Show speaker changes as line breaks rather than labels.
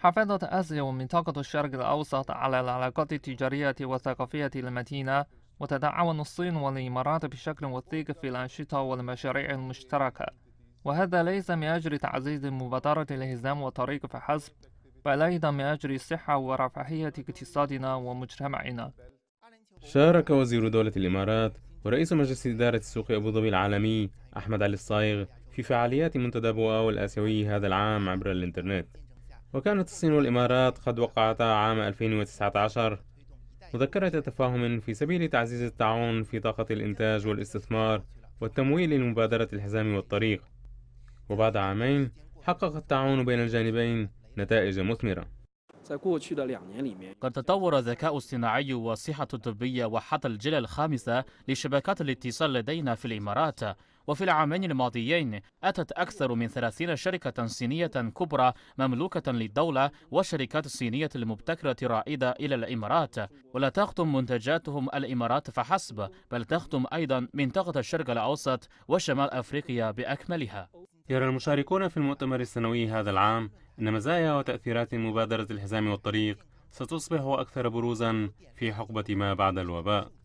حافظت آسيا ومنطقة الشرق الأوسط على العلاقات التجارية والثقافية المتينة وتتعاون الصين والإمارات بشكل وثيق في الأنشطة والمشاريع المشتركة وهذا ليس من أجل تعزيز مبادرة الهزام والطريق فحسب بل أيضا من أجل الصحة ورفاهية اقتصادنا ومجتمعنا
شارك وزير دولة الإمارات ورئيس مجلس إدارة السوق أبو ظبي العالمي أحمد علي الصايغ في فعاليات منتدى بواو الآسيوي هذا العام عبر الإنترنت وكانت الصين والإمارات قد وقعتا عام 2019 مذكرة تفاهم في سبيل تعزيز التعاون في طاقة الإنتاج والاستثمار والتمويل لمبادرة الحزام والطريق وبعد عامين حقق التعاون بين الجانبين نتائج
مثمرة قد تطور الذكاء الصناعي والصحة الطبية وحتى الجيل الخامسة لشبكات الاتصال لدينا في الإمارات وفي العامين الماضيين أتت أكثر من 30 شركة صينية كبرى مملوكة للدولة والشركات الصينية المبتكرة الرائدة إلى الإمارات ولا تخدم منتجاتهم الإمارات فحسب بل تخدم أيضا منطقة الشرق الأوسط وشمال أفريقيا بأكملها
يرى المشاركون في المؤتمر السنوي هذا العام أن مزايا وتأثيرات مبادرة الحزام والطريق ستصبح أكثر بروزا في حقبة ما بعد الوباء